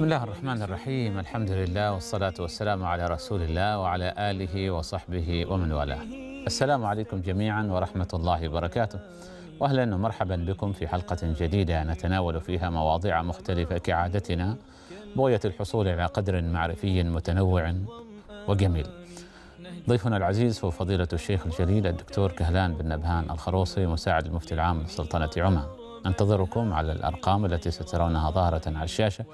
بسم الله الرحمن الرحيم الحمد لله والصلاة والسلام على رسول الله وعلى آله وصحبه ومن والاه السلام عليكم جميعا ورحمة الله وبركاته وأهلا ومرحبا بكم في حلقة جديدة نتناول فيها مواضيع مختلفة كعادتنا بغية الحصول على قدر معرفي متنوع وجميل ضيفنا العزيز هو فضيلة الشيخ الجليل الدكتور كهلان بن نبهان الخروصي مساعد المفتي العام لسلطنة عمان ننتظركم على الأرقام التي سترونها ظاهرة على الشاشة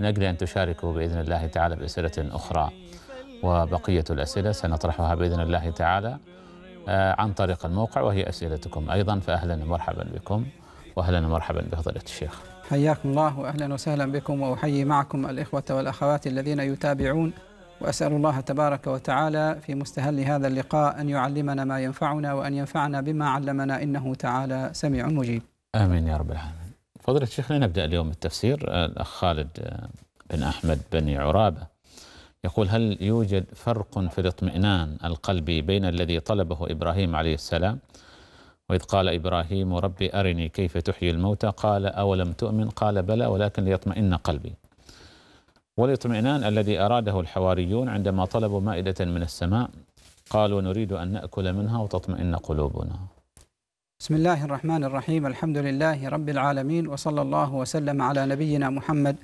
من أجل أن تشاركوا بإذن الله تعالى بأسئلة أخرى وبقية الأسئلة سنطرحها بإذن الله تعالى آه، عن طريق الموقع وهي أسئلتكم أيضا فأهلا ومرحبا بكم وأهلا ومرحبا بفضيلة الشيخ حياكم الله وأهلا وسهلا بكم وأحيي معكم الإخوة والأخوات الذين يتابعون وأسأل الله تبارك وتعالى في مستهل هذا اللقاء أن يعلمنا ما ينفعنا وأن ينفعنا بما علمنا إنه تعالى سميع مجيب آمين يا رب العالمين فضيلة الشيخ لنبدأ اليوم التفسير آه، الأخ خالد آه، بن أحمد بن عرابة يقول هل يوجد فرق في الاطمئنان القلبي بين الذي طلبه إبراهيم عليه السلام وإذ قال إبراهيم ربي أرني كيف تحيي الموتى قال أولم تؤمن قال بلى ولكن ليطمئن قلبي والاطمئنان الذي أراده الحواريون عندما طلبوا مائدة من السماء قالوا نريد أن نأكل منها وتطمئن قلوبنا بسم الله الرحمن الرحيم الحمد لله رب العالمين وصلى الله وسلم على نبينا محمد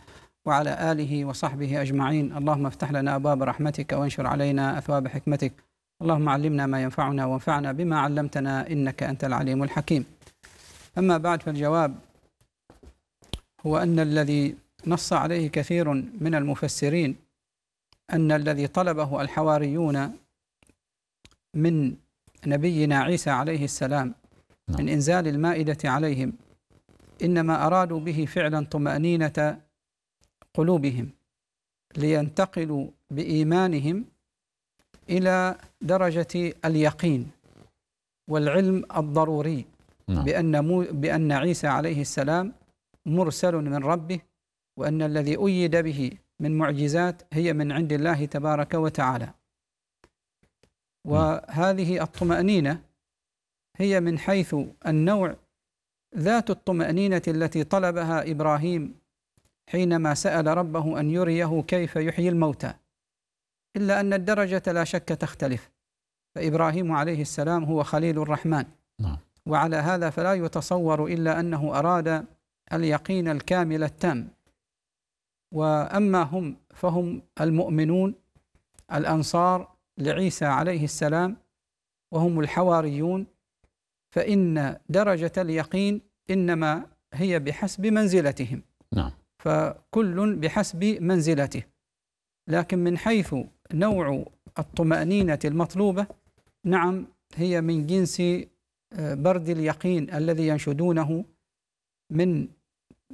وعلى آله وصحبه أجمعين اللهم افتح لنا أبواب رحمتك وانشر علينا أثواب حكمتك اللهم علمنا ما ينفعنا وانفعنا بما علمتنا إنك أنت العليم الحكيم أما بعد فالجواب هو أن الذي نص عليه كثير من المفسرين أن الذي طلبه الحواريون من نبينا عيسى عليه السلام نعم. من إنزال المائدة عليهم إنما أرادوا به فعلا طمأنينة قلوبهم لينتقلوا بإيمانهم إلى درجة اليقين والعلم الضروري نعم. بأن, مو بأن عيسى عليه السلام مرسل من ربه وأن الذي أيد به من معجزات هي من عند الله تبارك وتعالى نعم. وهذه الطمأنينة هي من حيث النوع ذات الطمأنينة التي طلبها إبراهيم حينما سأل ربه أن يريه كيف يحيي الموتى إلا أن الدرجة لا شك تختلف فإبراهيم عليه السلام هو خليل الرحمن نعم. وعلى هذا فلا يتصور إلا أنه أراد اليقين الكامل التام وأما هم فهم المؤمنون الأنصار لعيسى عليه السلام وهم الحواريون فإن درجة اليقين إنما هي بحسب منزلتهم نعم فكل بحسب منزلته لكن من حيث نوع الطمأنينة المطلوبة نعم هي من جنس آه، برد اليقين الذي ينشدونه من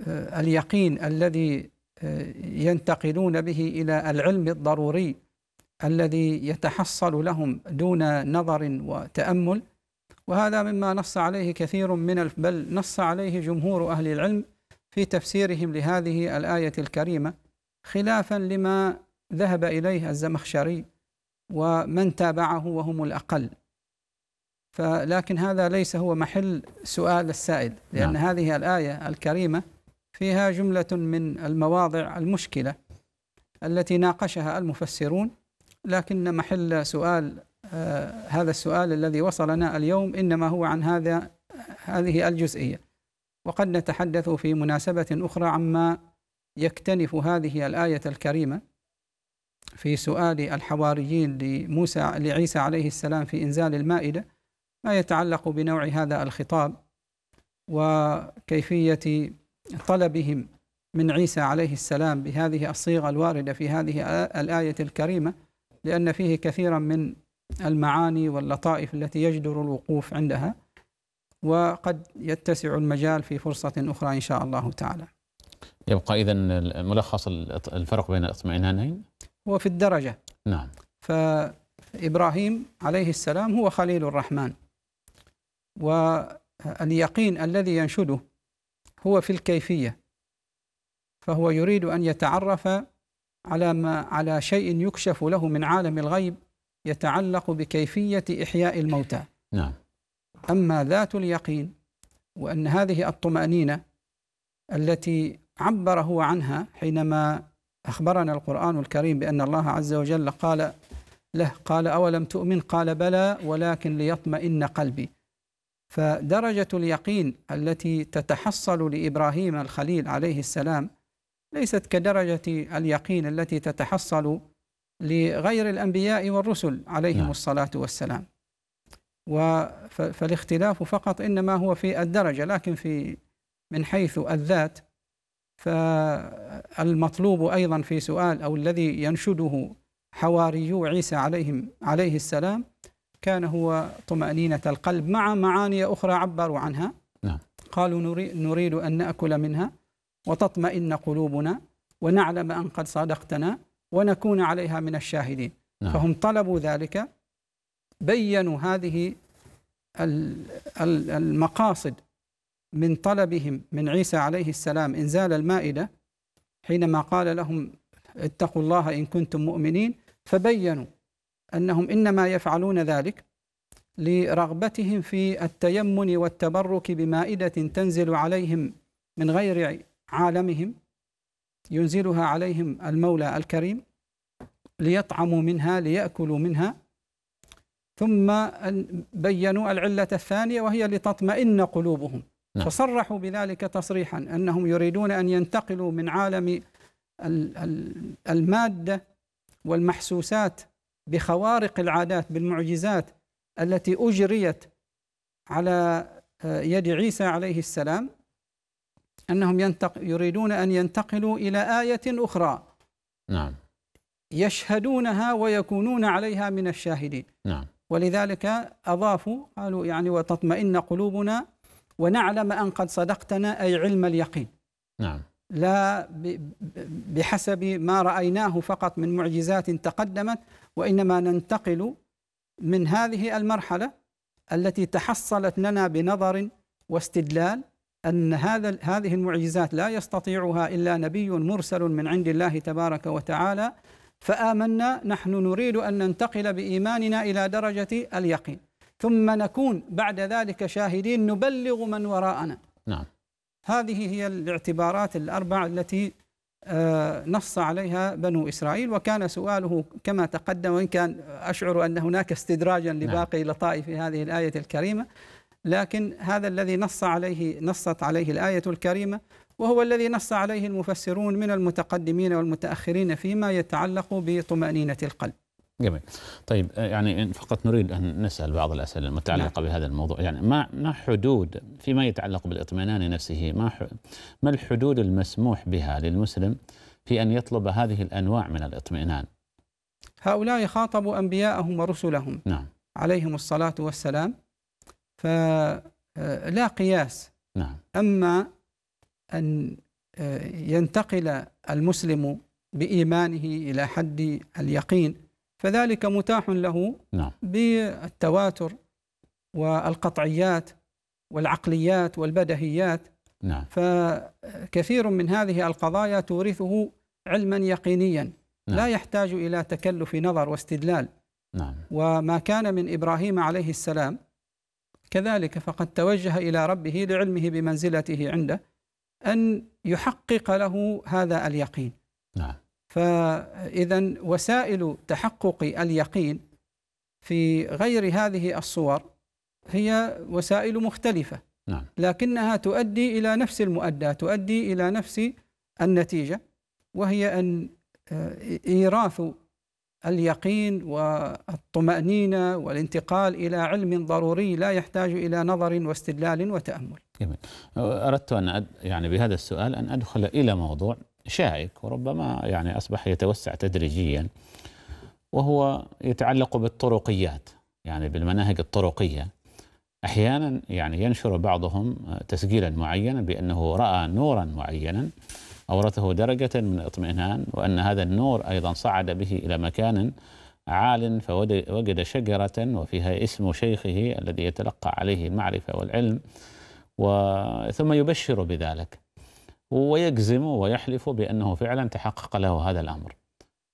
آه، اليقين الذي آه، ينتقلون به الى العلم الضروري الذي يتحصل لهم دون نظر وتامل وهذا مما نص عليه كثير من بل نص عليه جمهور أهل العلم في تفسيرهم لهذه الآية الكريمة خلافا لما ذهب إليه الزمخشري ومن تابعه وهم الأقل فلكن هذا ليس هو محل سؤال السائل لأن نعم. هذه الآية الكريمة فيها جملة من المواضع المشكلة التي ناقشها المفسرون لكن محل سؤال آه، هذا السؤال الذي وصلنا اليوم إنما هو عن هذا هذه الجزئية وقد نتحدث في مناسبة أخرى عما يكتنف هذه الآية الكريمة في سؤال الحواريين لموسى لعيسى عليه السلام في إنزال المائدة ما يتعلق بنوع هذا الخطاب وكيفية طلبهم من عيسى عليه السلام بهذه الصيغة الواردة في هذه الآية الكريمة لأن فيه كثيرا من المعاني واللطائف التي يجدر الوقوف عندها وقد يتسع المجال في فرصة أخرى إن شاء الله تعالى يبقى إذا ملخص الفرق بين الاطمئنانين هو في الدرجة نعم فإبراهيم عليه السلام هو خليل الرحمن واليقين الذي ينشده هو في الكيفية فهو يريد أن يتعرف على ما على شيء يكشف له من عالم الغيب يتعلق بكيفية إحياء الموتى نعم أما ذات اليقين وأن هذه الطمأنينة التي عبر هو عنها حينما أخبرنا القرآن الكريم بأن الله عز وجل قال له قال أولم تؤمن قال بلى ولكن ليطمئن قلبي فدرجة اليقين التي تتحصل لإبراهيم الخليل عليه السلام ليست كدرجة اليقين التي تتحصل لغير الأنبياء والرسل عليهم نعم. الصلاة والسلام فالاختلاف فقط إنما هو في الدرجة لكن في من حيث الذات فالمطلوب أيضا في سؤال أو الذي ينشده حواريو عيسى عليهم عليه السلام كان هو طمأنينة القلب مع معاني أخرى عبروا عنها نعم. قالوا نريد أن نأكل منها وتطمئن قلوبنا ونعلم أن قد صادقتنا ونكون عليها من الشاهدين نعم. فهم طلبوا ذلك بينوا هذه المقاصد من طلبهم من عيسى عليه السلام انزال المائده حينما قال لهم اتقوا الله ان كنتم مؤمنين فبينوا انهم انما يفعلون ذلك لرغبتهم في التيمن والتبرك بمائده تنزل عليهم من غير عالمهم ينزلها عليهم المولى الكريم ليطعموا منها ليأكلوا منها ثم بينوا العلة الثانية وهي لتطمئن قلوبهم نعم. فصرحوا بذلك تصريحا أنهم يريدون أن ينتقلوا من عالم المادة والمحسوسات بخوارق العادات بالمعجزات التي أجريت على آه، يد عيسى عليه السلام أنهم ينتق يريدون أن ينتقلوا إلى آية أخرى نعم يشهدونها ويكونون عليها من الشاهدين نعم ولذلك أضافوا قالوا يعني وتطمئن قلوبنا ونعلم أن قد صدقتنا أي علم اليقين نعم لا بحسب ما رأيناه فقط من معجزات تقدمت وإنما ننتقل من هذه المرحلة التي تحصلت لنا بنظر واستدلال أن هذا هذه المعجزات لا يستطيعها إلا نبي مرسل من عند الله تبارك وتعالى فآمنا نحن نريد أن ننتقل بإيماننا إلى درجة اليقين ثم نكون بعد ذلك شاهدين نبلغ من وراءنا نعم هذه هي الاعتبارات الأربع التي آه، نص عليها بنو إسرائيل وكان سؤاله كما تقدم وإن كان أشعر أن هناك استدراجا نعم. لباقي لطائف هذه الآية الكريمة لكن هذا الذي نص عليه نصت عليه الآية الكريمة وهو الذي نص عليه المفسرون من المتقدمين والمتأخرين فيما يتعلق بطمأنينة القلب جميل طيب يعني فقط نريد أن نسأل بعض الأسئلة المتعلقة نعم. بهذا الموضوع يعني ما ما حدود فيما يتعلق بالاطمئنان نفسه ما ما الحدود المسموح بها للمسلم في أن يطلب هذه الأنواع من الاطمئنان هؤلاء خاطبوا أنبياءهم ورسلهم نعم. عليهم الصلاة والسلام فلا آه، قياس نعم. أما أن آه، ينتقل المسلم بإيمانه إلى حد اليقين فذلك متاح له نعم. بالتواتر والقطعيات والعقليات والبدهيات نعم. فكثير من هذه القضايا تورثه علما يقينيا نعم. لا يحتاج إلى تكلف نظر واستدلال نعم. وما كان من إبراهيم عليه السلام كذلك فقد توجه إلى ربه لعلمه بمنزلته عنده أن يحقق له هذا اليقين نعم. فإذا وسائل تحقق اليقين في غير هذه الصور هي وسائل مختلفة نعم. لكنها تؤدي إلى نفس المؤدى تؤدي إلى نفس النتيجة وهي أن آه، إيراث اليقين والطمأنينة والانتقال إلى علم ضروري لا يحتاج إلى نظر واستدلال وتأمل جميل. أردت أن أد... يعني بهذا السؤال أن أدخل إلى موضوع شائك وربما يعني أصبح يتوسع تدريجيا وهو يتعلق بالطرقيات يعني بالمناهج الطرقية أحيانا يعني ينشر بعضهم تسجيلا معينا بأنه رأى نورا معينا أورثه درجة من الاطمئنان وأن هذا النور أيضا صعد به إلى مكان عال فوجد شجرة وفيها اسم شيخه الذي يتلقى عليه المعرفة والعلم ثم يبشر بذلك ويجزم ويحلف بأنه فعلا تحقق له هذا الأمر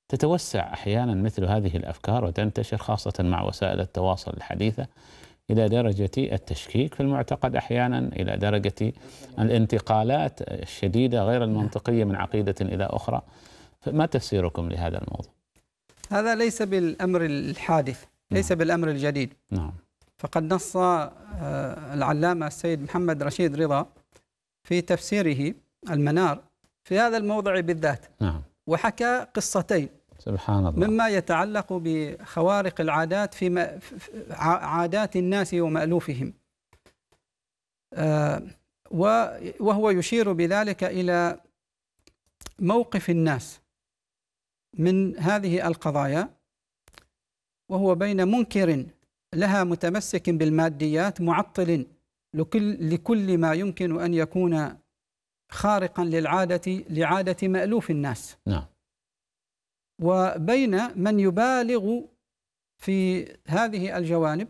تتوسع أحيانا مثل هذه الأفكار وتنتشر خاصة مع وسائل التواصل الحديثة إلى درجة التشكيك في المعتقد أحيانا إلى درجة الانتقالات الشديدة غير نعم. المنطقية من عقيدة إلى أخرى فما تفسيركم لهذا الموضوع؟ هذا ليس بالأمر الحادث نعم. ليس نعم. بالأمر الجديد نعم فقد نص آه، العلامة السيد محمد رشيد رضا في تفسيره المنار في هذا الموضع بالذات نعم وحكى قصتين سبحان الله مما يتعلق بخوارق العادات في عادات الناس ومألوفهم آه، وهو يشير بذلك إلى موقف الناس من هذه القضايا وهو بين منكر لها متمسك بالماديات معطل لكل, لكل ما يمكن أن يكون خارقا للعادة لعادة مألوف الناس نعم وبين من يبالغ في هذه الجوانب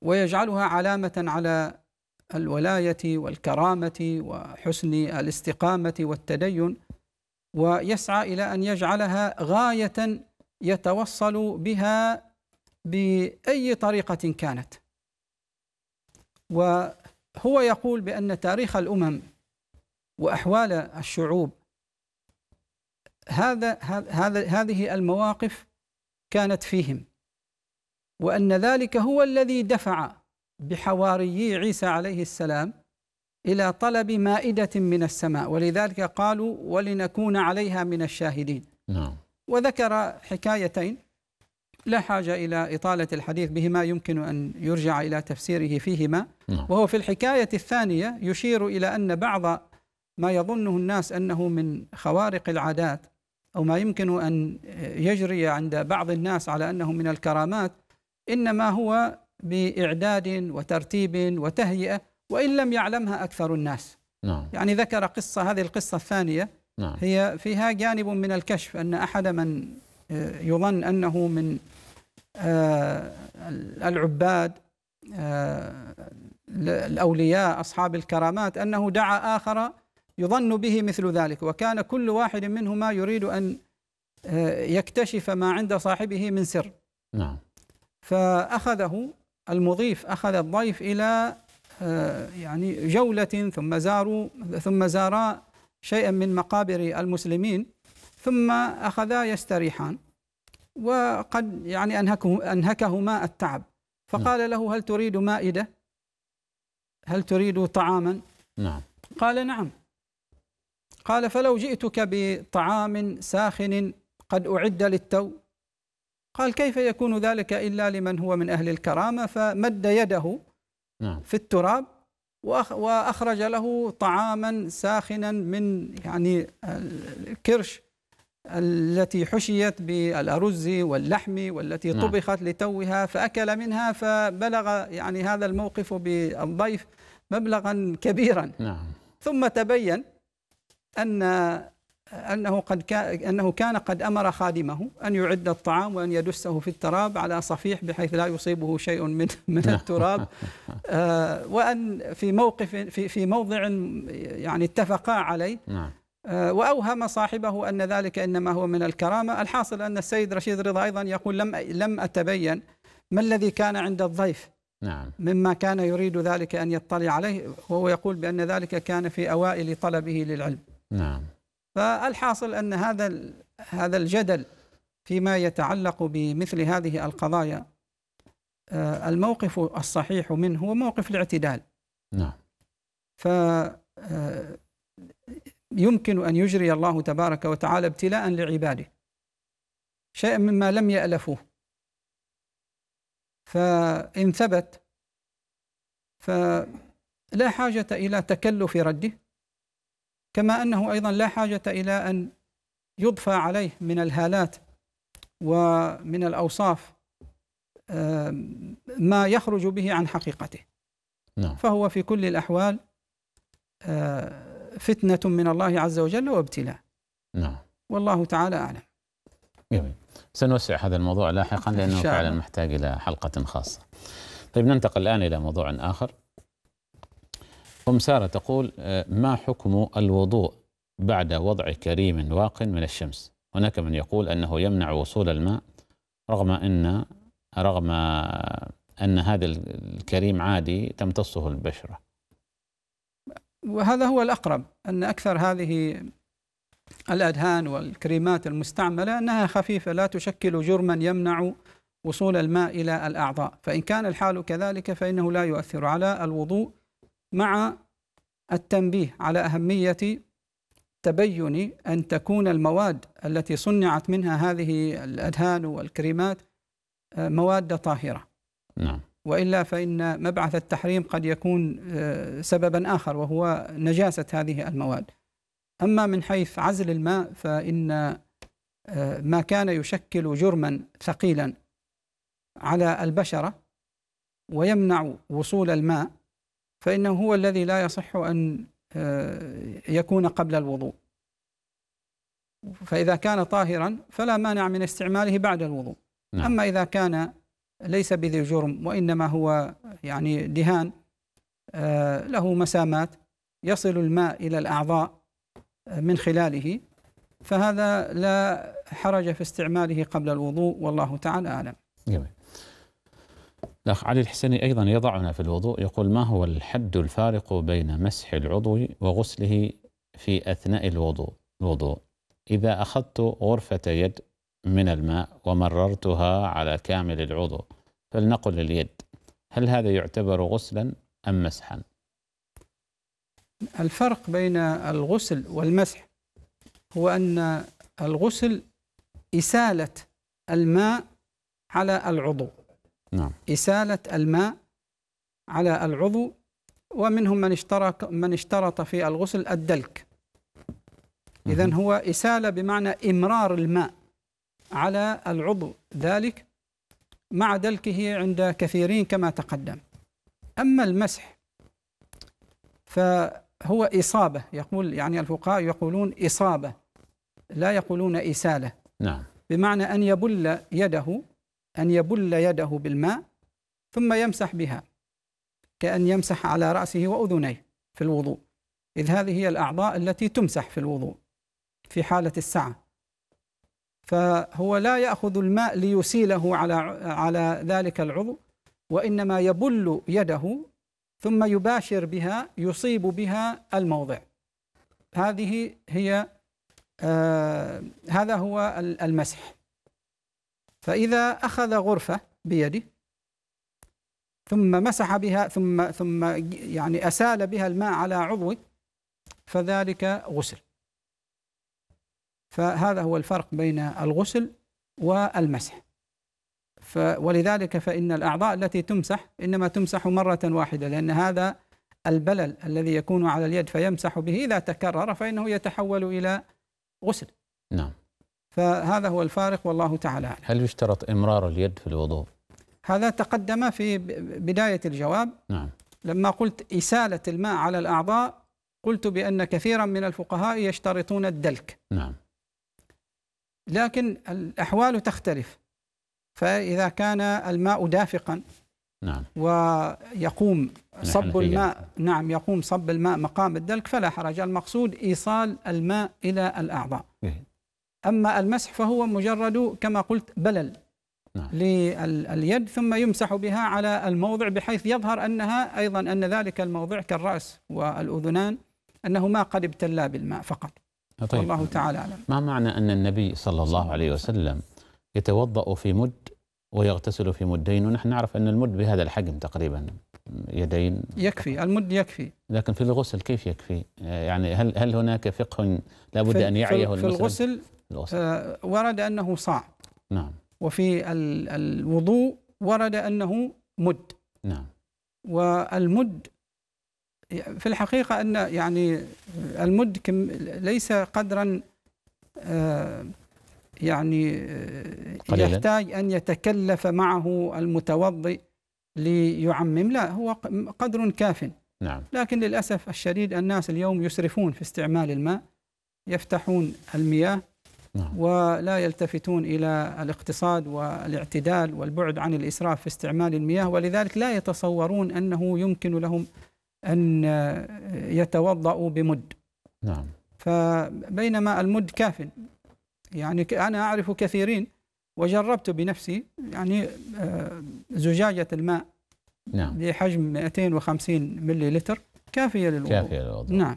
ويجعلها علامة على الولاية والكرامة وحسن الاستقامة والتدين ويسعى إلى أن يجعلها غاية يتوصل بها بأي طريقة كانت وهو يقول بأن تاريخ الأمم وأحوال الشعوب هذا هذا هذه المواقف كانت فيهم وان ذلك هو الذي دفع بحواريي عيسى عليه السلام الى طلب مائده من السماء ولذلك قالوا ولنكون عليها من الشاهدين نعم وذكر حكايتين لا حاجه الى اطاله الحديث بهما يمكن ان يرجع الى تفسيره فيهما نعم. وهو في الحكايه الثانيه يشير الى ان بعض ما يظنه الناس انه من خوارق العادات أو ما يمكن أن يجري عند بعض الناس على أنه من الكرامات إنما هو بإعداد وترتيب وتهيئة وإن لم يعلمها أكثر الناس نعم. يعني ذكر قصة هذه القصة الثانية نعم. هي فيها جانب من الكشف أن أحد من آه، يظن أنه من آه، العباد آه، الأولياء أصحاب الكرامات أنه دعا آخر يظن به مثل ذلك وكان كل واحد منهما يريد أن آه، يكتشف ما عند صاحبه من سر نعم فأخذه المضيف أخذ الضيف إلى آه، يعني جولة ثم زاروا ثم زارا شيئا من مقابر المسلمين ثم أخذا يستريحان وقد يعني أنهكه أنهكهما التعب فقال نعم. له هل تريد مائدة؟ هل تريد طعاما؟ نعم قال نعم قال فلو جئتك بطعام ساخن قد أعد للتو قال كيف يكون ذلك إلا لمن هو من أهل الكرامة فمد يده نعم. في التراب وأخرج له طعاما ساخنا من يعني الكرش التي حشيت بالأرز واللحم والتي نعم. طبخت لتوها فأكل منها فبلغ يعني هذا الموقف بالضيف مبلغا كبيرا نعم. ثم تبين أن أنه قد كان أنه كان قد أمر خادمه أن يعد الطعام وأن يدسه في التراب على صفيح بحيث لا يصيبه شيء من من التراب آه، وأن في موقف في في موضع يعني اتفقا عليه نعم. آه، وأوهم صاحبه أن ذلك إنما هو من الكرامة الحاصل أن السيد رشيد رضا أيضا يقول لم لم أتبين ما الذي كان عند الضيف نعم. مما كان يريد ذلك أن يطلع عليه وهو يقول بأن ذلك كان في أوائل طلبه للعلم نعم فالحاصل ان هذا هذا الجدل فيما يتعلق بمثل هذه القضايا آه، الموقف الصحيح منه هو موقف الاعتدال نعم ف آه، يمكن ان يجري الله تبارك وتعالى ابتلاء لعباده شيئا مما لم يالفوه فان ثبت فلا حاجه الى تكلف رده كما انه ايضا لا حاجه الى ان يضفى عليه من الهالات ومن الاوصاف ما يخرج به عن حقيقته نعم. فهو في كل الاحوال فتنه من الله عز وجل وابتلاء نعم والله تعالى اعلم جميل سنوسع هذا الموضوع لاحقا لانه فعلا محتاج الى حلقه خاصه طيب ننتقل الان الى موضوع اخر أم سارة تقول آه، ما حكم الوضوء بعد وضع كريم واق من الشمس هناك من يقول أنه يمنع وصول الماء رغم أن رغم أن هذا الكريم عادي تمتصه البشرة وهذا هو الأقرب أن أكثر هذه الأدهان والكريمات المستعملة أنها خفيفة لا تشكل جرما يمنع وصول الماء إلى الأعضاء فإن كان الحال كذلك فإنه لا يؤثر على الوضوء مع التنبيه على أهمية تبين أن تكون المواد التي صنعت منها هذه الأدهان والكريمات آه، مواد طاهرة نعم وإلا فإن مبعث التحريم قد يكون آه، سببا آخر وهو نجاسة هذه المواد أما من حيث عزل الماء فإن آه، ما كان يشكل جرما ثقيلا على البشرة ويمنع وصول الماء فإنه هو الذي لا يصح أن آه، يكون قبل الوضوء فإذا كان طاهرا فلا مانع من استعماله بعد الوضوء نعم. أما إذا كان ليس بذي جرم وإنما هو يعني دهان آه، له مسامات يصل الماء إلى الأعضاء آه، من خلاله فهذا لا حرج في استعماله قبل الوضوء والله تعالى أعلم جميل. الأخ علي الحسيني أيضا يضعنا في الوضوء يقول ما هو الحد الفارق بين مسح العضو وغسله في أثناء الوضوء الوضوء إذا أخذت غرفة يد من الماء ومررتها على كامل العضو فلنقل اليد هل هذا يعتبر غسلا أم مسحا الفرق بين الغسل والمسح هو أن الغسل إسالة الماء على العضو نعم. إسالة الماء على العضو ومنهم من اشترك من اشترط في الغسل الدلك إذا هو إسالة بمعنى إمرار الماء على العضو ذلك مع دلكه عند كثيرين كما تقدم أما المسح فهو إصابة يقول يعني الفقهاء يقولون إصابة لا يقولون إسالة نعم بمعنى أن يبل يده أن يبل يده بالماء ثم يمسح بها كأن يمسح على رأسه وأذنيه في الوضوء إذ هذه هي الأعضاء التي تمسح في الوضوء في حالة السعة فهو لا يأخذ الماء ليسيله على على ذلك العضو وإنما يبل يده ثم يباشر بها يصيب بها الموضع هذه هي آه هذا هو المسح فإذا أخذ غرفة بيده ثم مسح بها ثم ثم يعني أسال بها الماء على عضوه فذلك غسل فهذا هو الفرق بين الغسل والمسح ف ولذلك فإن الأعضاء التي تمسح إنما تمسح مرة واحدة لأن هذا البلل الذي يكون على اليد فيمسح به إذا تكرر فإنه يتحول إلى غسل نعم فهذا هو الفارق والله تعالى أعلم هل يشترط إمرار اليد في الوضوء؟ هذا تقدم في بداية الجواب نعم لما قلت إسالة الماء على الأعضاء قلت بأن كثيرا من الفقهاء يشترطون الدلك نعم لكن الأحوال تختلف فإذا كان الماء دافقا نعم ويقوم صب الماء نعم يقوم صب الماء مقام الدلك فلا حرج المقصود إيصال الماء إلى الأعضاء أما المسح فهو مجرد كما قلت بلل نعم. لليد ثم يمسح بها على الموضع بحيث يظهر أنها أيضا أن ذلك الموضع كالرأس والأذنان أنهما قد ابتلا بالماء فقط طيب. والله تعالى أعلم ما معنى أن النبي صلى الله عليه وسلم يتوضأ في مد ويغتسل في مدين ونحن نعرف أن المد بهذا الحجم تقريبا يدين يكفي المد يكفي لكن في الغسل كيف يكفي يعني هل هل هناك فقه لابد أن يعيه في المسلم في الغسل آه ورد أنه صاع نعم وفي الوضوء ورد أنه مد نعم والمد في الحقيقة أن يعني المد كم ليس قدرا آه، يعني آه، قليلا. يحتاج أن يتكلف معه المتوضئ ليعمم لا هو قدر كاف نعم. لكن للأسف الشديد الناس اليوم يسرفون في استعمال الماء يفتحون المياه نعم. ولا يلتفتون إلى الاقتصاد والاعتدال والبعد عن الإسراف في استعمال المياه ولذلك لا يتصورون أنه يمكن لهم أن يتوضأوا بمد نعم فبينما المد كاف يعني أنا أعرف كثيرين وجربت بنفسي يعني آه، زجاجة الماء نعم بحجم 250 ملي لتر كافية للوضوء كافية للوضوء نعم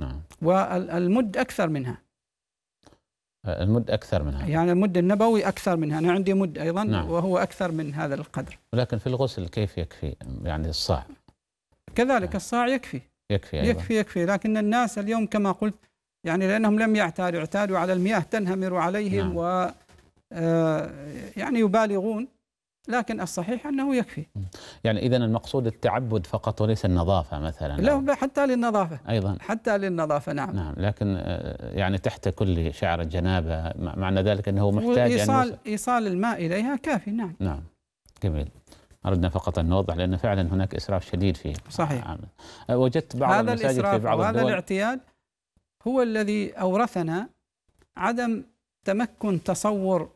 نعم والمد أكثر منها المد أكثر من هذا يعني المد النبوي أكثر منها أنا عندي مد أيضا نعم. وهو أكثر من هذا القدر ولكن في الغسل كيف يكفي يعني الصاع كذلك يعني الصاع يكفي يكفي أيضا. يكفي يكفي لكن الناس اليوم كما قلت يعني لأنهم لم يعتادوا اعتادوا على المياه تنهمر عليهم نعم. و آه، يعني يبالغون لكن الصحيح أنه يكفي يعني إذا المقصود التعبد فقط وليس النظافة مثلا لا حتى للنظافة أيضا حتى للنظافة نعم نعم لكن آه، يعني تحت كل شعر الجنابة معنى ذلك أنه محتاج إيصال, أن إيصال الماء إليها كافي نعم نعم جميل أردنا فقط أن نوضح لأن فعلا هناك إسراف شديد فيه صحيح عامل. آه، وجدت بعض هذا المساجد في بعض الدول هذا الاعتياد هو الذي أورثنا عدم تمكن تصور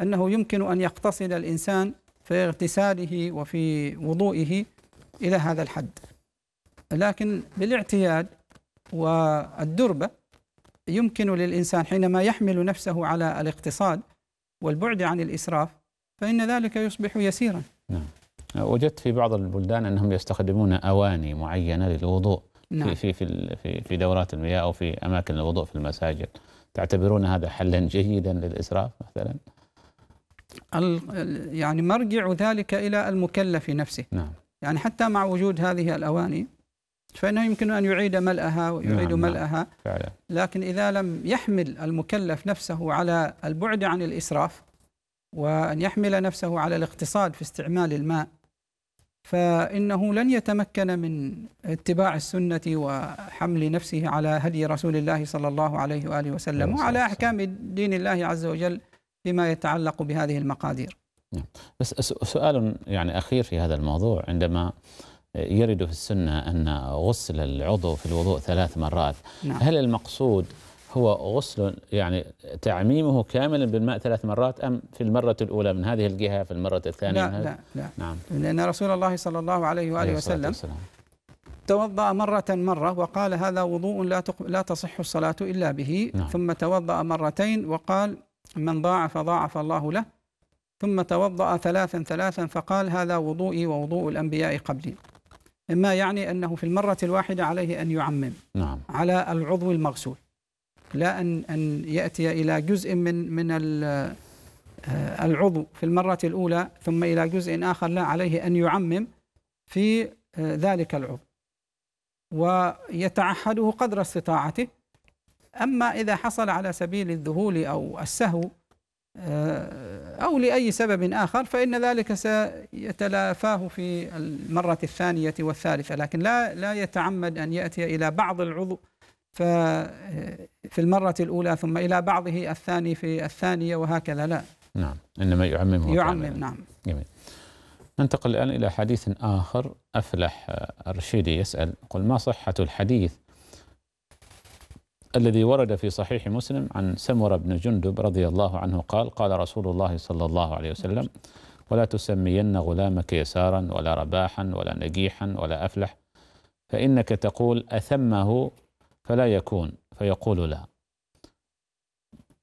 أنه يمكن أن يقتصد الإنسان في اغتساله وفي وضوئه إلى هذا الحد لكن بالاعتياد والدربة يمكن للإنسان حينما يحمل نفسه على الاقتصاد والبعد عن الإسراف فإن ذلك يصبح يسيرا نعم. وجدت في بعض البلدان أنهم يستخدمون أواني معينة للوضوء نعم. في في في في دورات المياه أو في أماكن الوضوء في المساجد تعتبرون هذا حلا جيدا للإسراف مثلا؟ يعني مرجع ذلك إلى المكلف نفسه نعم. يعني حتى مع وجود هذه الأواني فإنه يمكن أن يعيد ملأها ويعيد نعم،, نعم ملأها فعلا. لكن إذا لم يحمل المكلف نفسه على البعد عن الإسراف وأن يحمل نفسه على الاقتصاد في استعمال الماء فإنه لن يتمكن من اتباع السنة وحمل نفسه على هدي رسول الله صلى الله عليه وآله وسلم وعلى أحكام دين الله عز وجل فيما يتعلق بهذه المقادير نعم. بس سؤال يعني أخير في هذا الموضوع عندما يرد في السنة أن غسل العضو في الوضوء ثلاث مرات نعم. هل المقصود هو غسل يعني تعميمه كاملا بالماء ثلاث مرات أم في المرة الأولى من هذه الجهة في المرة الثانية لا لا, لا نعم لأن رسول الله صلى الله عليه وآله عليه وسلم والسلام. توضأ مرة مرة وقال هذا وضوء لا لا تصح الصلاة إلا به نعم. ثم توضأ مرتين وقال من ضاعف ضاعف الله له ثم توضأ ثلاثا ثلاثا فقال هذا وضوئي ووضوء الأنبياء قبلي إما يعني أنه في المرة الواحدة عليه أن يعمم نعم. على العضو المغسول لا أن أن يأتي إلى جزء من من آه، العضو في المرة الأولى ثم إلى جزء آخر لا عليه أن يعمم في آه، ذلك العضو ويتعهده قدر استطاعته أما إذا حصل على سبيل الذهول أو السهو آه، أو لأي سبب آخر فإن ذلك سيتلافاه في المرة الثانية والثالثة لكن لا لا يتعمد أن يأتي إلى بعض العضو في المرة الأولى ثم إلى بعضه الثاني في الثانية وهكذا لا نعم إنما يعممه يعمم نعم جميل ننتقل الآن إلى حديث آخر أفلح الرشيدي يسأل قل ما صحة الحديث الذي ورد في صحيح مسلم عن سمرة بن جندب رضي الله عنه قال قال رسول الله صلى الله عليه وسلم ولا تسمين غلامك يسارا ولا رباحا ولا نجيحا ولا أفلح فإنك تقول أثمه فلا يكون فيقول لا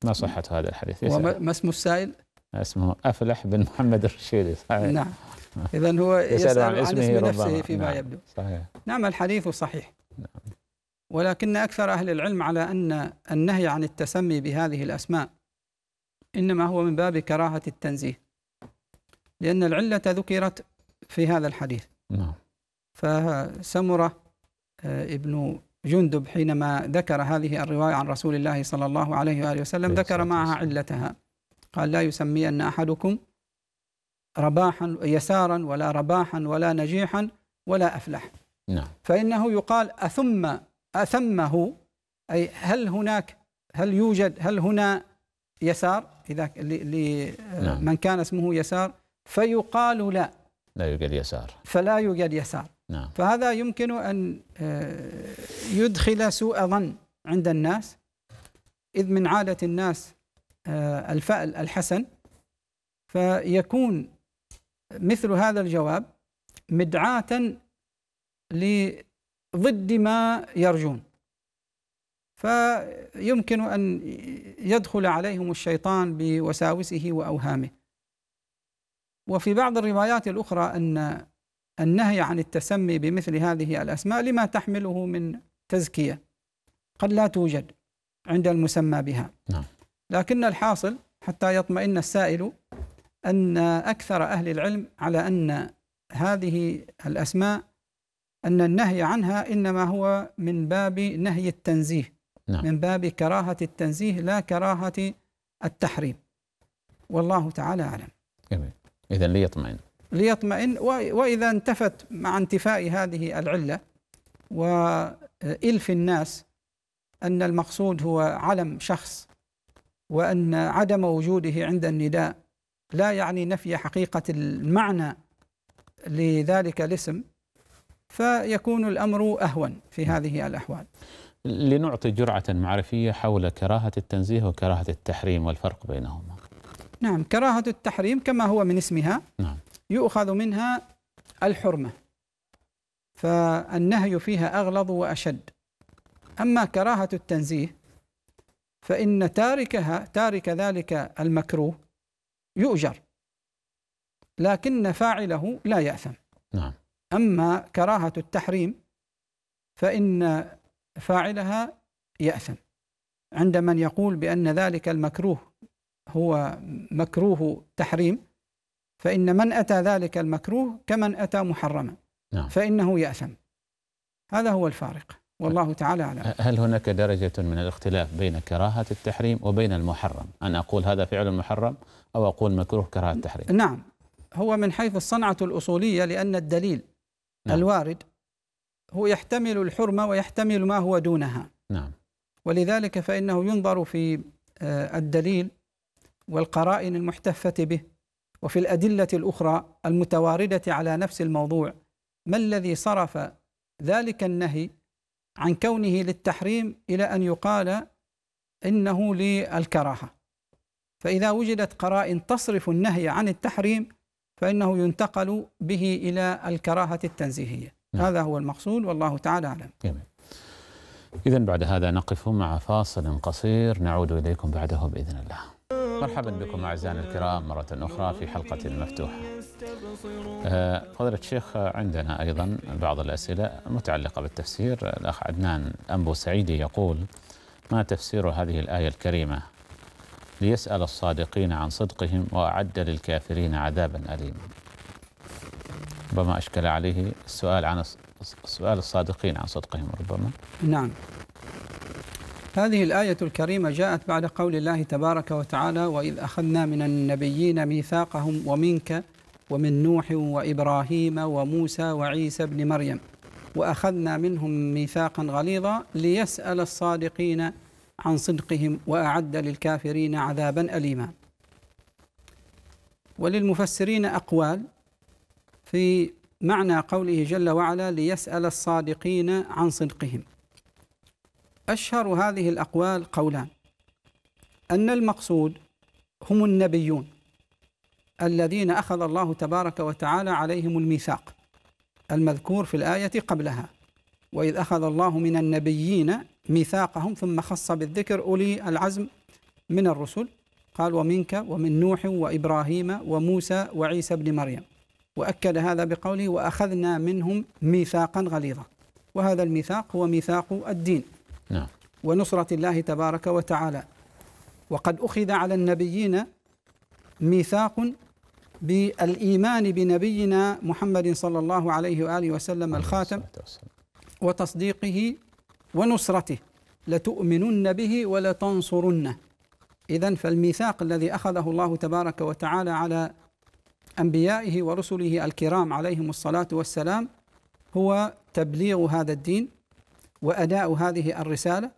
ما صحة هذا الحديث وما اسم السائل؟ اسمه أفلح بن محمد الرشيدي صحيح نعم إذا هو يسأل, يسأل عن اسمه, عن اسم نفسه فيما نعم. يبدو صحيح نعم الحديث صحيح نعم. ولكن أكثر أهل العلم على أن النهي عن التسمي بهذه الأسماء إنما هو من باب كراهة التنزيه لأن العلة ذكرت في هذا الحديث نعم فسمرة آه، ابن جندب حينما ذكر هذه الرواية عن رسول الله صلى الله عليه وآله وسلم ذكر معها علتها قال لا يسمين أحدكم رباحا يسارا ولا رباحا ولا نجيحا ولا أفلح نعم. فإنه يقال أثم أثمه أي هل هناك هل يوجد هل هنا يسار إذا لمن نعم. كان اسمه يسار فيقال لا لا يوجد يسار فلا يوجد يسار نعم. فهذا يمكن أن آه، يدخل سوء ظن عند الناس إذ من عادة الناس آه، الفأل الحسن فيكون مثل هذا الجواب مدعاة ضد ما يرجون فيمكن ان يدخل عليهم الشيطان بوساوسه واوهامه وفي بعض الروايات الاخرى ان النهي عن التسمي بمثل هذه الاسماء لما تحمله من تزكيه قد لا توجد عند المسمى بها نعم. لكن الحاصل حتى يطمئن السائل ان اكثر اهل العلم على ان هذه الاسماء أن النهي عنها إنما هو من باب نهي التنزيه نعم. من باب كراهة التنزيه لا كراهة التحريم والله تعالى أعلم جميل إذا ليطمئن ليطمئن وإذا انتفت مع انتفاء هذه العلة وإلف الناس أن المقصود هو علم شخص وأن عدم وجوده عند النداء لا يعني نفي حقيقة المعنى لذلك الاسم فيكون الامر اهون في هذه الاحوال. لنعطي جرعه معرفيه حول كراهه التنزيه وكراهه التحريم والفرق بينهما. نعم كراهه التحريم كما هو من اسمها نعم. يؤخذ منها الحرمه. فالنهي فيها اغلظ واشد. اما كراهه التنزيه فان تاركها تارك ذلك المكروه يؤجر لكن فاعله لا ياثم. نعم. أما كراهة التحريم فإن فاعلها يأثم عند من يقول بأن ذلك المكروه هو مكروه تحريم فإن من أتى ذلك المكروه كمن أتى محرما نعم. فإنه يأثم هذا هو الفارق والله تعالى أعلم هل هناك درجة من الاختلاف بين كراهة التحريم وبين المحرم أن أقول هذا فعل محرم أو أقول مكروه كراهة التحريم نعم هو من حيث الصنعة الأصولية لأن الدليل نعم. الوارد هو يحتمل الحرمة ويحتمل ما هو دونها نعم ولذلك فإنه ينظر في آه، الدليل والقرائن المحتفة به وفي الأدلة الأخرى المتواردة على نفس الموضوع ما الذي صرف ذلك النهي عن كونه للتحريم إلى أن يقال إنه للكراهة فإذا وجدت قرائن تصرف النهي عن التحريم فإنه ينتقل به إلى الكراهة التنزيهية نعم. هذا هو المقصود والله تعالى أعلم جميل. إذا بعد هذا نقف مع فاصل قصير نعود إليكم بعده بإذن الله مرحبا بكم أعزائنا الكرام مرة أخرى في حلقة مفتوحة آه، فضيلة الشيخ عندنا أيضا بعض الأسئلة متعلقة بالتفسير الأخ عدنان أنبو سعيدي يقول ما تفسير هذه الآية الكريمة ليسأل الصادقين عن صدقهم وأعد للكافرين عذابا أليما ربما أشكل عليه السؤال عن سؤال الصادقين عن صدقهم ربما نعم هذه الآية الكريمة جاءت بعد قول الله تبارك وتعالى وإذ أخذنا من النبيين ميثاقهم ومنك ومن نوح وإبراهيم وموسى وعيسى ابن مريم وأخذنا منهم ميثاقا غليظا ليسأل الصادقين عن صدقهم وأعد للكافرين عذابا أليما وللمفسرين أقوال في معنى قوله جل وعلا ليسأل الصادقين عن صدقهم أشهر هذه الأقوال قولان أن المقصود هم النبيون الذين أخذ الله تبارك وتعالى عليهم الميثاق المذكور في الآية قبلها وإذ أخذ الله من النبيين ميثاقهم ثم خص بالذكر أولي العزم من الرسل قال ومنك ومن نوح وإبراهيم وموسى وعيسى بن مريم وأكد هذا بقوله وأخذنا منهم ميثاقا غليظا وهذا الميثاق هو ميثاق الدين نعم. ونصرة الله تبارك وتعالى وقد أخذ على النبيين ميثاق بالإيمان بنبينا محمد صلى الله عليه وآله وسلم الخاتم وتصديقه ونصرته لتؤمنن به ولتنصرنه إذا فالميثاق الذي أخذه الله تبارك وتعالى على أنبيائه ورسله الكرام عليهم الصلاة والسلام هو تبليغ هذا الدين وأداء هذه الرسالة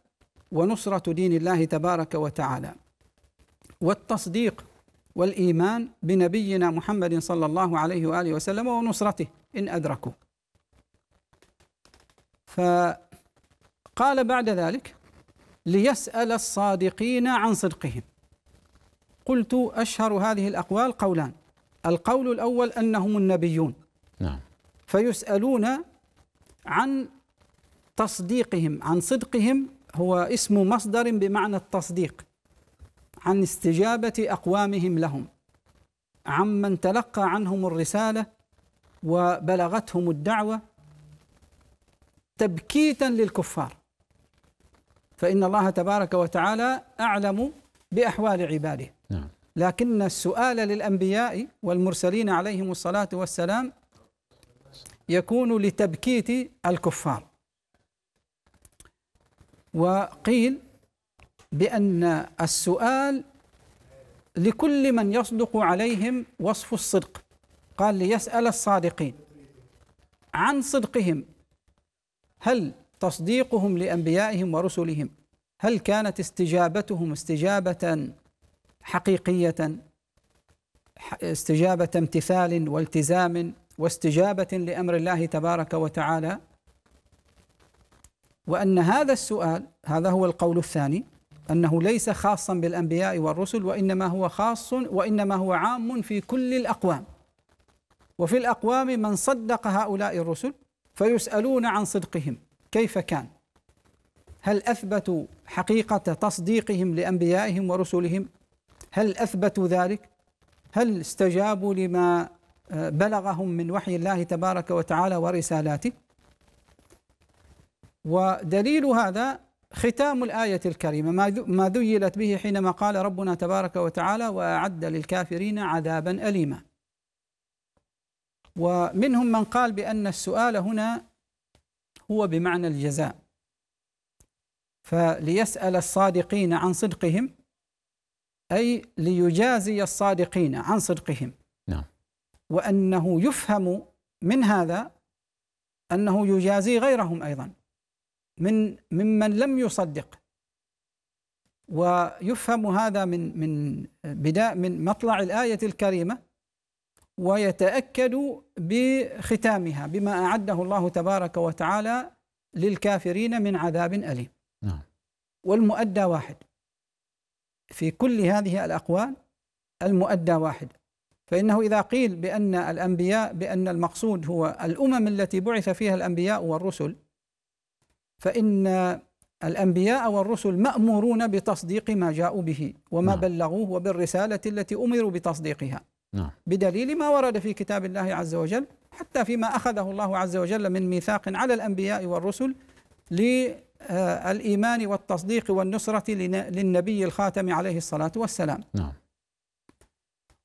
ونصرة دين الله تبارك وتعالى والتصديق والإيمان بنبينا محمد صلى الله عليه وآله وسلم ونصرته إن أدركوا ف قال بعد ذلك ليسأل الصادقين عن صدقهم قلت أشهر هذه الأقوال قولان القول الأول أنهم النبيون نعم فيسألون عن تصديقهم عن صدقهم هو اسم مصدر بمعنى التصديق عن استجابة أقوامهم لهم عمن تلقى عنهم الرسالة وبلغتهم الدعوة تبكيتا للكفار فإن الله تبارك وتعالى أعلم بأحوال عباده نعم. لكن السؤال للأنبياء والمرسلين عليهم الصلاة والسلام يكون لتبكيت الكفار وقيل بأن السؤال لكل من يصدق عليهم وصف الصدق قال ليسأل الصادقين عن صدقهم هل تصديقهم لانبيائهم ورسلهم هل كانت استجابتهم استجابه حقيقيه استجابه امتثال والتزام واستجابه لامر الله تبارك وتعالى وان هذا السؤال هذا هو القول الثاني انه ليس خاصا بالانبياء والرسل وانما هو خاص وانما هو عام في كل الاقوام وفي الاقوام من صدق هؤلاء الرسل فيسالون عن صدقهم كيف كان هل اثبتوا حقيقه تصديقهم لانبيائهم ورسلهم هل اثبتوا ذلك هل استجابوا لما آه، بلغهم من وحي الله تبارك وتعالى ورسالاته ودليل هذا ختام الآية الكريمة ما ذيلت به حينما قال ربنا تبارك وتعالى وأعد للكافرين عذابا أليما ومنهم من قال بأن السؤال هنا هو بمعنى الجزاء فليسأل الصادقين عن صدقهم أي ليجازي الصادقين عن صدقهم نعم وأنه يفهم من هذا أنه يجازي غيرهم أيضا من ممن لم يصدق ويفهم هذا من من بداء من مطلع الآية الكريمة ويتأكد بختامها بما أعده الله تبارك وتعالى للكافرين من عذاب أليم نعم. والمؤدى واحد في كل هذه الأقوال المؤدى واحد فإنه إذا قيل بأن الأنبياء بأن المقصود هو الأمم التي بعث فيها الأنبياء والرسل فإن الأنبياء والرسل مأمورون بتصديق ما جاءوا به وما نعم. بلغوه وبالرسالة التي أمروا بتصديقها نعم. بدليل ما ورد في كتاب الله عز وجل حتى فيما أخذه الله عز وجل من ميثاق على الأنبياء والرسل للإيمان والتصديق والنصرة للنبي الخاتم عليه الصلاة والسلام نعم.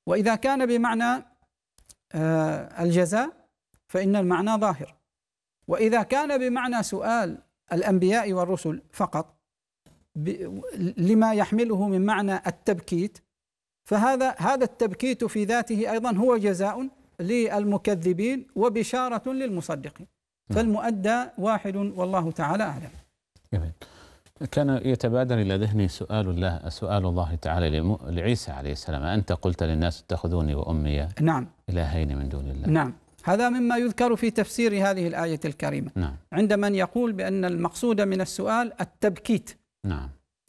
وإذا كان بمعنى آه، الجزاء فإن المعنى ظاهر وإذا كان بمعنى سؤال الأنبياء والرسل فقط لما يحمله من معنى التبكيت فهذا هذا التبكيت في ذاته ايضا هو جزاء للمكذبين وبشاره للمصدقين نعم. فالمؤدى واحد والله تعالى اعلم. جميل. كان يتبادر الى ذهني سؤال الله سؤال الله تعالى لعيسى عليه السلام انت قلت للناس اتخذوني وامي نعم الهين من دون الله. نعم. هذا مما يذكر في تفسير هذه الآية الكريمة نعم. عند من يقول بأن المقصود من السؤال التبكيت نعم.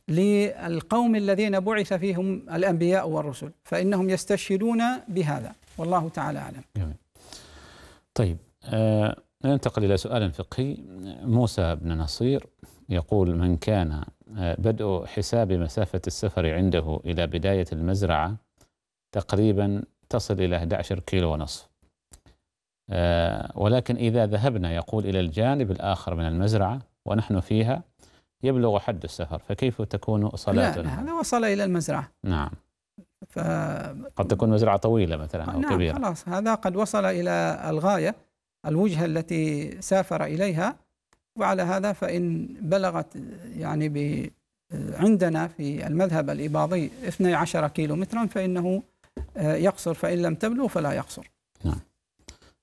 للقوم الذين بعث فيهم الأنبياء والرسل فإنهم يستشهدون بهذا والله تعالى أعلم جميل. طيب آه، ننتقل إلى سؤال فقهي موسى بن نصير يقول من كان آه، بدء حساب مسافة السفر عنده إلى بداية المزرعة تقريبا تصل إلى 11 كيلو ونصف آه، ولكن إذا ذهبنا يقول إلى الجانب الآخر من المزرعة ونحن فيها يبلغ حد السفر فكيف تكون صلاتنا؟ لا هذا وصل إلى المزرعة نعم ف... قد تكون مزرعة طويلة مثلا أو نعم كبيرة خلاص هذا قد وصل إلى الغاية الوجهة التي سافر إليها وعلى هذا فإن بلغت يعني ب... عندنا في المذهب الإباضي 12 كيلو مترا فإنه آه، يقصر فإن لم تبلغ فلا يقصر نعم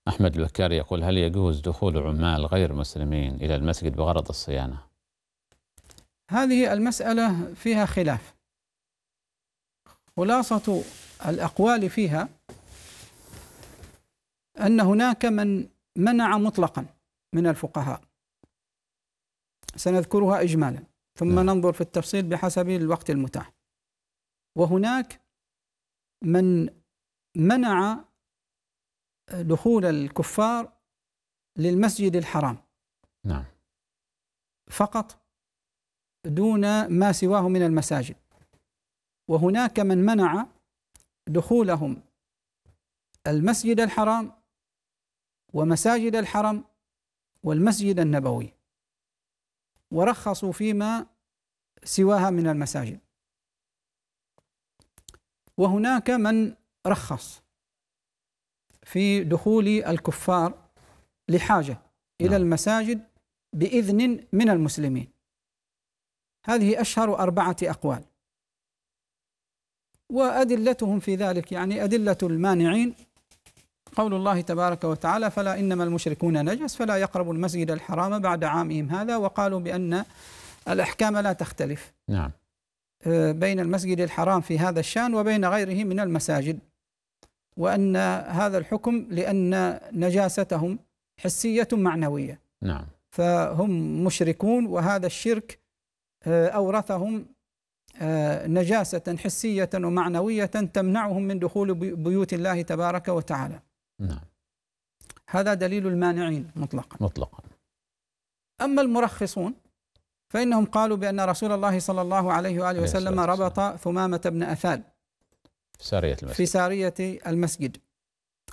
أحمد البكاري يقول هل يجوز دخول عمال غير مسلمين إلى المسجد بغرض الصيانة؟ هذه المسألة فيها خلاف خلاصة الأقوال فيها أن هناك من منع مطلقا من الفقهاء سنذكرها إجمالا ثم نعم. ننظر في التفصيل بحسب الوقت المتاح وهناك من منع دخول الكفار للمسجد الحرام نعم فقط دون ما سواه من المساجد وهناك من منع دخولهم المسجد الحرام ومساجد الحرم والمسجد النبوي ورخصوا فيما سواها من المساجد وهناك من رخص في دخول الكفار لحاجه الى نعم. المساجد باذن من المسلمين هذه أشهر أربعة أقوال وأدلتهم في ذلك يعني أدلة المانعين قول الله تبارك وتعالى فلا إنما المشركون نجس فلا يقربوا المسجد الحرام بعد عامهم هذا وقالوا بأن الأحكام لا تختلف نعم آه، بين المسجد الحرام في هذا الشان وبين غيره من المساجد وأن هذا الحكم لأن نجاستهم حسية معنوية نعم فهم مشركون وهذا الشرك آه، أورثهم آه، نجاسة حسية ومعنوية تمنعهم من دخول بيوت الله تبارك وتعالى نعم هذا دليل المانعين مطلقا مطلقا أما المرخصون فإنهم قالوا بأن رسول الله صلى الله عليه وآله وسلم ربط ثمامة بن أثال سارية المسجد في سارية المسجد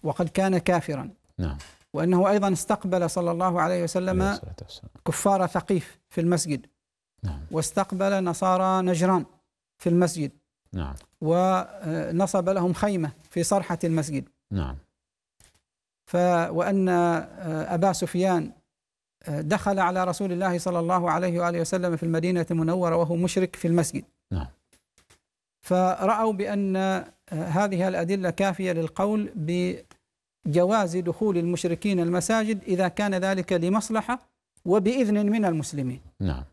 وقد كان كافرا نعم وأنه أيضا استقبل صلى الله عليه وسلم كفار ثقيف في المسجد نعم. واستقبل نصارى نجران في المسجد نعم. ونصب لهم خيمة في صرحة المسجد نعم. ف وأن آه، أبا سفيان آه، دخل على رسول الله صلى الله عليه وآله وسلم في المدينة المنورة وهو مشرك في المسجد نعم. فرأوا بأن آه، هذه الأدلة كافية للقول بجواز دخول المشركين المساجد إذا كان ذلك لمصلحة وبإذن من المسلمين نعم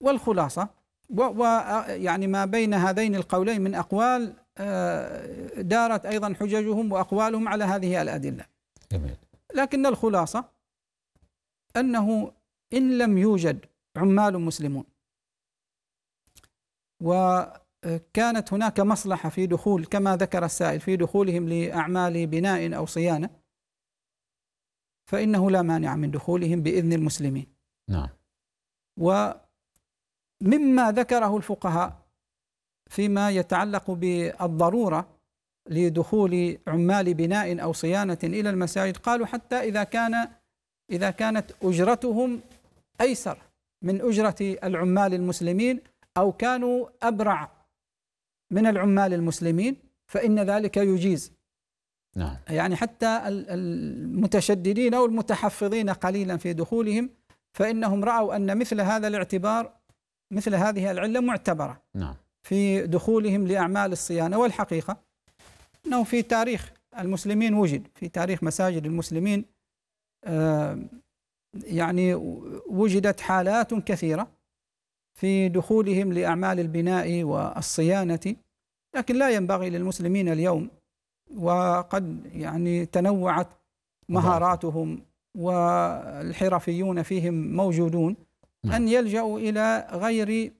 والخلاصة ويعني ما بين هذين القولين من أقوال آه، دارت أيضا حججهم وأقوالهم على هذه الأدلة جميل. لكن الخلاصة أنه إن لم يوجد عمال مسلمون وكانت آه، هناك مصلحة في دخول كما ذكر السائل في دخولهم لأعمال بناء أو صيانة فإنه لا مانع من دخولهم بإذن المسلمين نعم مما ذكره الفقهاء فيما يتعلق بالضروره لدخول عمال بناء او صيانه الى المساجد قالوا حتى اذا كان اذا كانت اجرتهم ايسر من اجره العمال المسلمين او كانوا ابرع من العمال المسلمين فان ذلك يجيز نعم. يعني حتى المتشددين او المتحفظين قليلا في دخولهم فانهم راوا ان مثل هذا الاعتبار مثل هذه العلة معتبرة نعم في دخولهم لأعمال الصيانة والحقيقة أنه في تاريخ المسلمين وجد في تاريخ مساجد المسلمين آه، يعني وجدت حالات كثيرة في دخولهم لأعمال البناء والصيانة لكن لا ينبغي للمسلمين اليوم وقد يعني تنوعت مهاراتهم والحرفيون فيهم موجودون أن نعم. يلجأوا إلى غير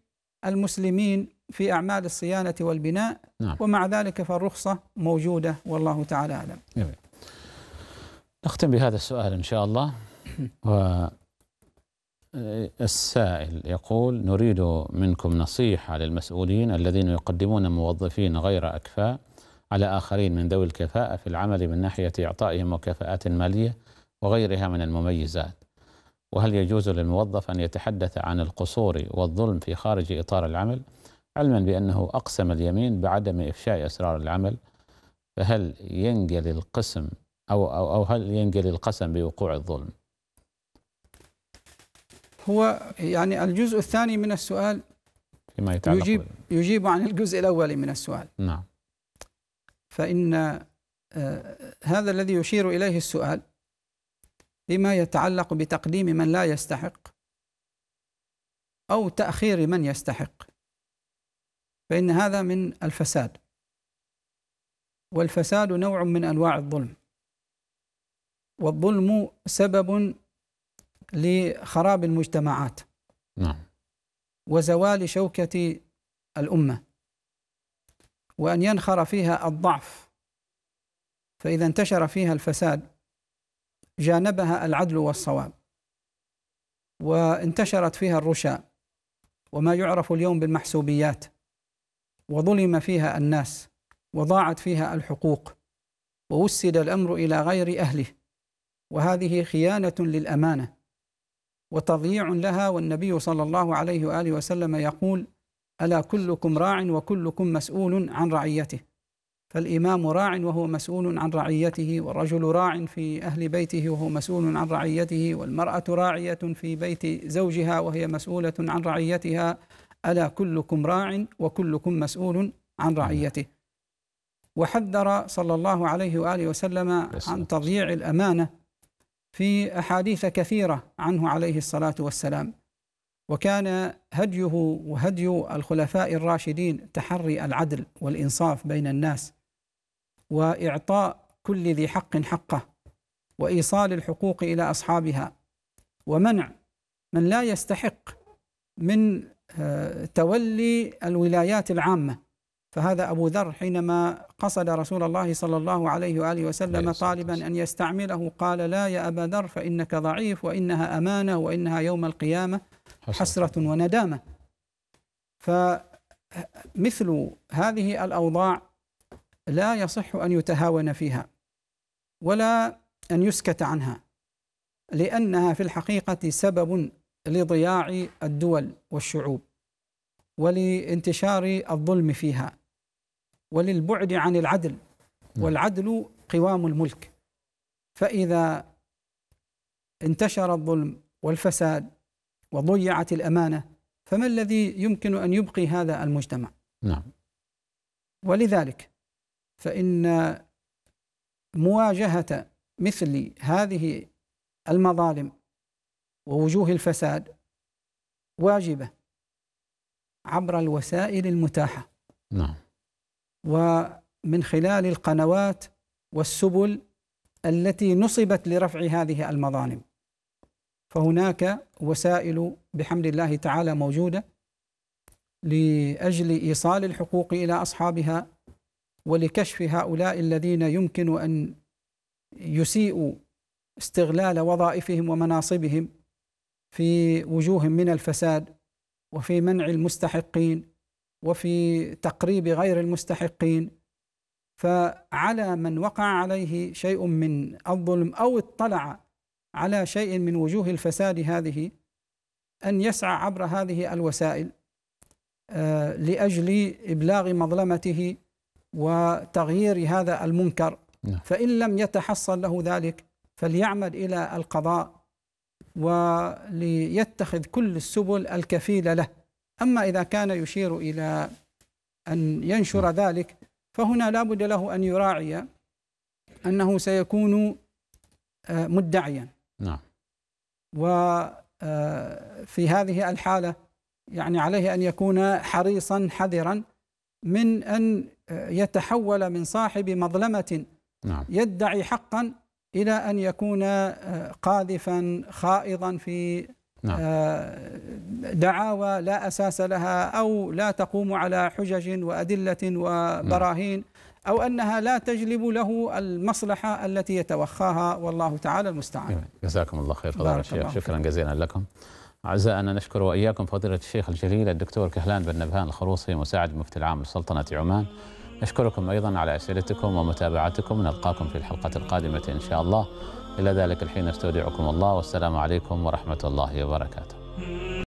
المسلمين في أعمال الصيانة والبناء نعم. ومع ذلك فالرخصة موجودة والله تعالى أعلم جميل. نختم بهذا السؤال إن شاء الله و السائل يقول نريد منكم نصيحة للمسؤولين الذين يقدمون موظفين غير أكفاء على آخرين من ذوي الكفاءة في العمل من ناحية إعطائهم مكافآت مالية وغيرها من المميزات وهل يجوز للموظف أن يتحدث عن القصور والظلم في خارج إطار العمل علما بأنه أقسم اليمين بعدم إفشاء أسرار العمل فهل ينجلي القسم أو, أو, أو هل ينجلي القسم بوقوع الظلم هو يعني الجزء الثاني من السؤال فيما يتعلق يجيب, يجيب عن الجزء الأول من السؤال نعم فإن آه، هذا الذي يشير إليه السؤال بما يتعلق بتقديم من لا يستحق أو تأخير من يستحق فإن هذا من الفساد والفساد نوع من أنواع الظلم والظلم سبب لخراب المجتمعات نعم وزوال شوكة الأمة وأن ينخر فيها الضعف فإذا انتشر فيها الفساد جانبها العدل والصواب وانتشرت فيها الرشا وما يعرف اليوم بالمحسوبيات وظلم فيها الناس وضاعت فيها الحقوق ووسد الامر الى غير اهله وهذه خيانه للامانه وتضييع لها والنبي صلى الله عليه واله وسلم يقول الا كلكم راع وكلكم مسؤول عن رعيته فالإمام راع وهو مسؤول عن رعيته والرجل راع في أهل بيته وهو مسؤول عن رعيته والمرأة راعية في بيت زوجها وهي مسؤولة عن رعيتها ألا كلكم راع وكلكم مسؤول عن رعيته وحذر صلى الله عليه وآله وسلم عن تضييع الأمانة في أحاديث كثيرة عنه عليه الصلاة والسلام وكان هديه وهدي الخلفاء الراشدين تحري العدل والإنصاف بين الناس واعطاء كل ذي حق حقه وايصال الحقوق الى اصحابها ومنع من لا يستحق من آه، تولي الولايات العامه فهذا ابو ذر حينما قصد رسول الله صلى الله عليه واله وسلم طالبا ان يستعمله قال لا يا ابا ذر فانك ضعيف وانها امانه وانها يوم القيامه حسره وندامه فمثل هذه الاوضاع لا يصح ان يتهاون فيها ولا ان يسكت عنها لانها في الحقيقه سبب لضياع الدول والشعوب ولانتشار الظلم فيها وللبعد عن العدل نعم. والعدل قوام الملك فاذا انتشر الظلم والفساد وضيعت الامانه فما الذي يمكن ان يبقي هذا المجتمع نعم ولذلك فإن مواجهة مثل هذه المظالم ووجوه الفساد واجبة عبر الوسائل المتاحة نعم ومن خلال القنوات والسبل التي نصبت لرفع هذه المظالم فهناك وسائل بحمد الله تعالى موجوده لاجل ايصال الحقوق الى اصحابها ولكشف هؤلاء الذين يمكن ان يسيئوا استغلال وظائفهم ومناصبهم في وجوه من الفساد وفي منع المستحقين وفي تقريب غير المستحقين فعلى من وقع عليه شيء من الظلم او اطلع على شيء من وجوه الفساد هذه ان يسعى عبر هذه الوسائل آه، لاجل ابلاغ مظلمته وتغيير هذا المنكر نعم. فإن لم يتحصل له ذلك فليعمل إلى القضاء وليتخذ كل السبل الكفيلة له أما إذا كان يشير إلى أن ينشر نعم. ذلك فهنا لابد له أن يراعي أنه سيكون آه، مدعيا نعم وفي آه، هذه الحالة يعني عليه أن يكون حريصا حذرا من أن يتحول من صاحب مظلمة نعم. يدعي حقا إلى أن يكون آه، قاذفا خائضا في نعم. آه، دعاوى لا أساس لها أو لا تقوم على حجج وأدلة وبراهين أو أنها لا تجلب له المصلحة التي يتوخاها والله تعالى المستعان جزاكم الله خير فضيلة الشيخ الله شكرا جزيلا لكم أعزائنا نشكر وإياكم فضيلة الشيخ الجليل الدكتور كهلان بن نبهان الخروصي مساعد مفتي العام لسلطنة عمان نشكركم أيضا على أسئلتكم ومتابعتكم نلقاكم في الحلقة القادمة إن شاء الله إلى ذلك الحين استودعكم الله والسلام عليكم ورحمة الله وبركاته